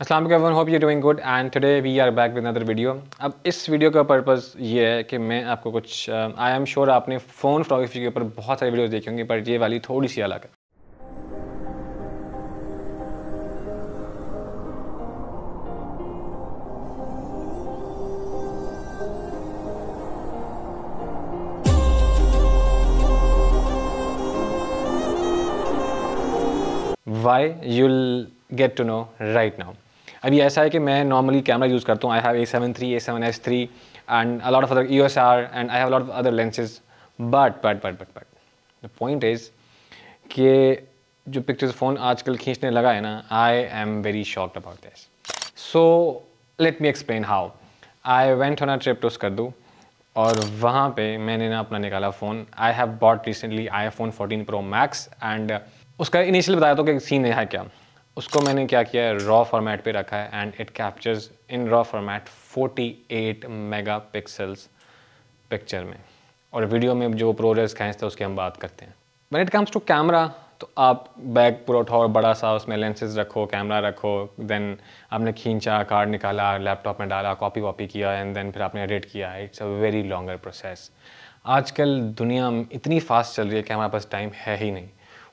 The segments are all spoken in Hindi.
अस्सलाम वन hope you doing good and today we are back with other video अब इस वीडियो का पर्पस ये है कि मैं आपको कुछ आई एम श्योर आपने फ़ोन फोटोग्राफी के ऊपर बहुत सारी वीडियोस देखी होंगी पर ये वाली थोड़ी सी अलग है why you'll get to know right now अभी ऐसा है कि मैं नॉर्मली कैमरा यूज़ करता हूँ I have a seven three a seven S three and a lot of other E S R and I have a lot of other lenses but but but but but the point is कि जो पिक्चर्स फ़ोन आजकल खींचने लगा है ना I am very shocked about this so let me explain how I went on a trip to Skardu और वहाँ पे मैंने ना अपना निकाला phone I have bought recently iPhone fourteen pro max and उसका इनिशियल बताया तो कि सीन है क्या उसको मैंने क्या किया है रॉ फॉर्मेट पे रखा है and it captures in raw format 48 megapixels picture में और वीडियो में जो प्रोरेस खेस है उसकी हम बात करते हैं when it comes to camera तो आप बैग पूरा उठाओ बड़ा सा उसमें लेंसेज रखो कैमरा रखो देन आपने खींचा कार्ड निकाला लैपटॉप में डाला कॉपी वॉपी किया एंड देन फिर आपने एडिट किया it's a very longer process आजकल दुनिया इतनी फास्ट चल रही है कि हमारे पास टाइम है ही नहीं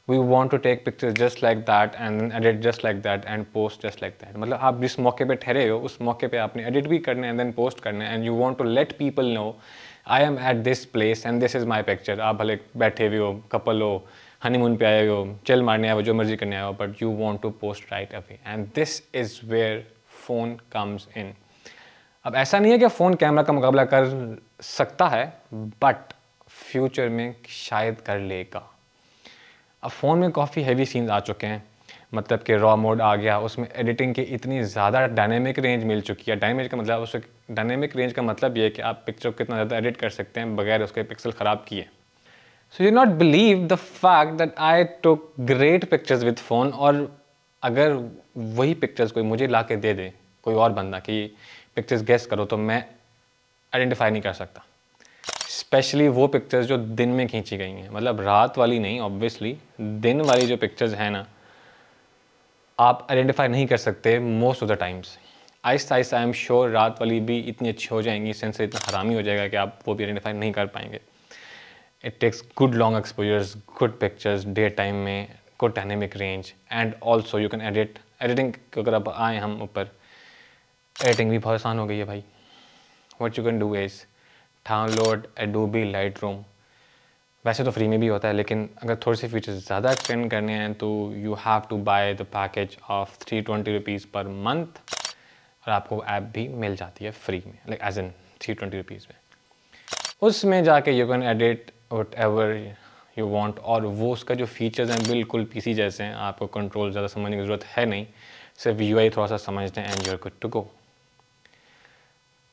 we want to take pictures just like that and edit just like that and post just like that मतलब आप जिस मौके पे ठहरे हो उस मौके पे आपने edit भी करने है and then post करने, and you want to let people know I am at this place and this is my picture आप भले बैठे हुए हो couple हो honeymoon पे आए हो चल मारने आए हो जो मर्जी करने आए हो but you want to post right away. and this is where phone comes in. अब ऐसा नहीं है कि phone camera का मुकाबला कर सकता है but future में शायद कर लेगा अब फ़ोन में काफ़ी हैवी सीन्स आ चुके हैं मतलब कि रॉ मोड आ गया उसमें एडिटिंग की इतनी ज़्यादा डायनेमिक रेंज मिल चुकी है डायमेज का मतलब उसके डायनेमिक रेंज का मतलब ये है कि आप पिक्चर को कितना ज़्यादा एडिट कर सकते हैं बगैर उसके पिक्सल ख़राब किए so you not believe the fact that I took great pictures with phone और अगर वही पिक्चर्स कोई मुझे ला के दे दे कोई और बंदा कि पिक्चर्स गेस करो तो मैं आइडेंटिफाई नहीं कर सकता स्पेशली वो पिक्चर्स जो दिन में खींची गई हैं मतलब रात वाली नहीं ऑब्वियसली दिन वाली जो पिक्चर्स हैं ना आप आइडेंटिफाई नहीं कर सकते मोस्ट ऑफ द टाइम्स आहिस्ता आहिस्ता आई एम श्योर रात वाली भी इतनी अच्छी हो जाएंगी सेंसर इतना हरामी हो जाएगा कि आप वो भी आइडेंटिफाई नहीं कर पाएंगे it takes good long exposures good pictures day time में good dynamic range and also you can edit editing अगर अब आए हम ऊपर एडिटिंग भी बहुत आसान हो गई है भाई what you can do is download Adobe Lightroom वैसे तो फ्री में भी होता है लेकिन अगर थोड़े से फीचर्स ज़्यादा एक्सपेंड करने हैं तो you have to buy the package of three twenty rupees per month और आपको ऐप भी मिल जाती है फ्री में like as an three twenty rupees में उसमें जाके you can edit whatever you want और वो उसका जो फीचर्स हैं बिल्कुल पीसी जैसे हैं आपको कंट्रोल ज़्यादा समझने की ज़रूरत है नहीं सिर्फ यू थोड़ा सा समझते हैं and you're good to go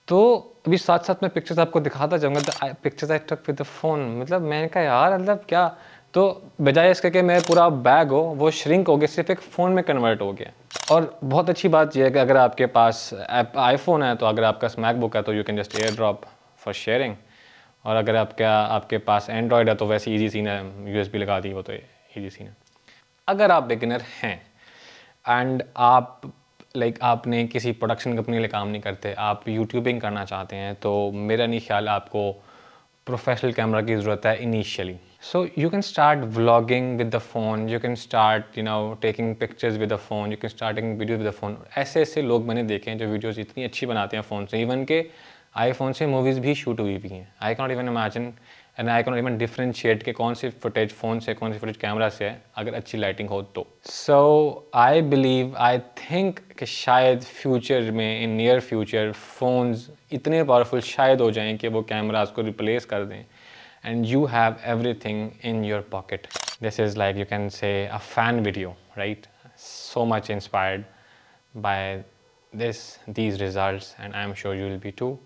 तो अभी साथ साथ मैं पिक्चर्स आपको दिखाता जाऊँगा पिक्चर्स आई टक विद द फोन मतलब मैंने कहा यार मतलब क्या तो बजाय इसके कि मेरा पूरा बैग हो वो श्रिंक हो गया सिर्फ एक फ़ोन में कन्वर्ट हो गया और बहुत अच्छी बात यह है कि अगर आपके पास आईफोन है तो अगर आपका मैकबुक है तो you can just AirDrop for sharing और अगर आपका आपके पास एंड्रॉयड है तो वैसे ईजी सीन है यू लगा दी वो तो ईजी सीन है अगर आप बिगिनर हैं एंड आप लाइक आपने किसी प्रोडक्शन कंपनी के लिए काम नहीं करते आप यूट्यूबिंग करना चाहते हैं तो मेरा नहीं ख्याल आपको प्रोफेशनल कैमरा की ज़रूरत है initially so you can start vlogging with the phone you can start you know taking pictures with the phone you can starting video with the phone ऐसे ऐसे लोग मैंने देखे हैं जो वीडियोज़ इतनी अच्छी बनाते हैं फ़ोन से इवन के आईफोन से मूवीज़ भी शूट हुई भी हैं I can't even imagine and I can even differentiate के कौन सी फुटेज फ़ोन से कौन सी फुटेज कैमरा से है अगर अच्छी लाइटिंग हो तो सो आई बिलीव आई थिंक कि शायद फ्यूचर में इन नियर फ्यूचर फ़ोन्स इतने पावरफुल शायद हो जाएं कि वो कैमराज को रिप्लेस कर दें and you have everything in your pocket this is like you can say a fan video right so much inspired by this these result and I am sure you will too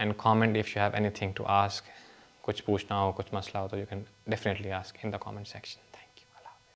and comment if you have anything to ask कुछ पूछना हो कुछ मसला हो तो you can definitely ask in the comment section